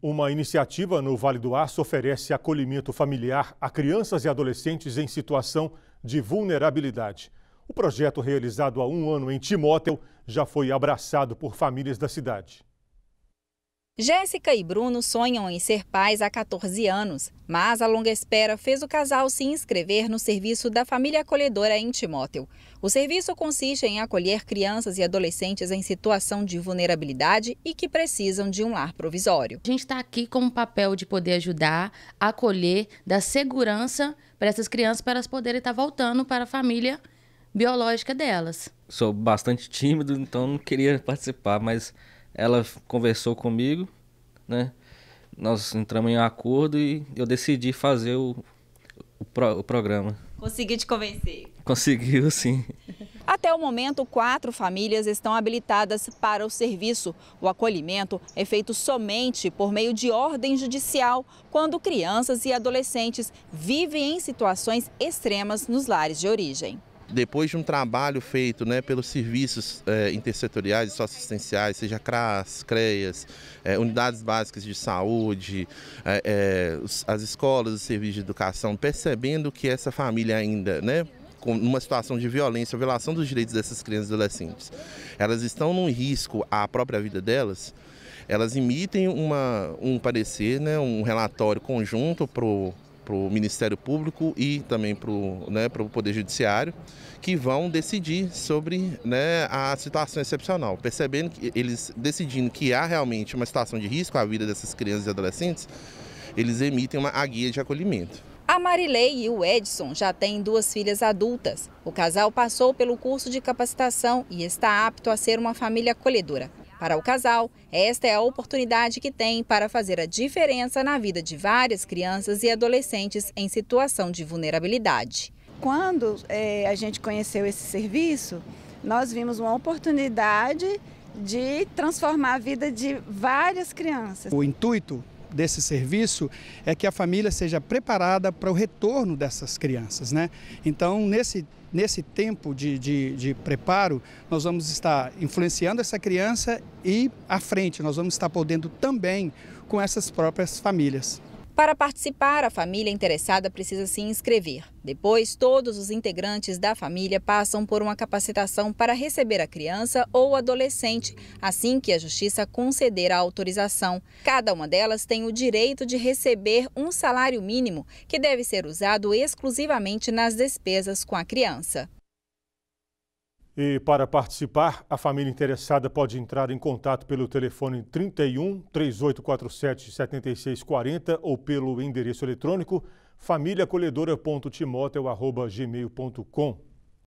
Uma iniciativa no Vale do Aço oferece acolhimento familiar a crianças e adolescentes em situação de vulnerabilidade. O projeto, realizado há um ano em Timóteo, já foi abraçado por famílias da cidade. Jéssica e Bruno sonham em ser pais há 14 anos, mas a longa espera fez o casal se inscrever no serviço da família acolhedora em Timóteo. O serviço consiste em acolher crianças e adolescentes em situação de vulnerabilidade e que precisam de um lar provisório. A gente está aqui com o papel de poder ajudar, acolher, dar segurança para essas crianças para elas poderem estar tá voltando para a família biológica delas. Sou bastante tímido, então não queria participar, mas ela conversou comigo, né? Nós entramos em um acordo e eu decidi fazer o, o, pro, o programa. Consegui te convencer? Conseguiu, sim. Até o momento, quatro famílias estão habilitadas para o serviço. O acolhimento é feito somente por meio de ordem judicial, quando crianças e adolescentes vivem em situações extremas nos lares de origem depois de um trabalho feito né, pelos serviços é, intersetoriais e socioassistenciais, seja CRAS, CREAS, é, unidades básicas de saúde, é, as escolas, os serviços de educação, percebendo que essa família ainda, né, com uma situação de violência, violação dos direitos dessas crianças e adolescentes, elas estão num risco à própria vida delas, elas emitem uma, um parecer, né, um relatório conjunto para para o Ministério Público e também para o né, Poder Judiciário, que vão decidir sobre né, a situação excepcional. Percebendo que eles decidindo que há realmente uma situação de risco à vida dessas crianças e adolescentes, eles emitem uma guia de acolhimento. A Marilei e o Edson já têm duas filhas adultas. O casal passou pelo curso de capacitação e está apto a ser uma família acolhedora. Para o casal, esta é a oportunidade que tem para fazer a diferença na vida de várias crianças e adolescentes em situação de vulnerabilidade. Quando é, a gente conheceu esse serviço, nós vimos uma oportunidade de transformar a vida de várias crianças. O intuito desse serviço é que a família seja preparada para o retorno dessas crianças. Né? Então, nesse nesse tempo de, de, de, preparo, nós vamos estar influenciando essa criança e à frente, nós vamos estar podendo também com essas próprias famílias. Para participar, a família interessada precisa se inscrever. Depois, todos os integrantes da família passam por uma capacitação para receber a criança ou adolescente, assim que a justiça conceder a autorização. Cada uma delas tem o direito de receber um salário mínimo, que deve ser usado exclusivamente nas despesas com a criança. E para participar, a família interessada pode entrar em contato pelo telefone 31 3847 7640 ou pelo endereço eletrônico famíliacolhedora.timoteo.gmail.com.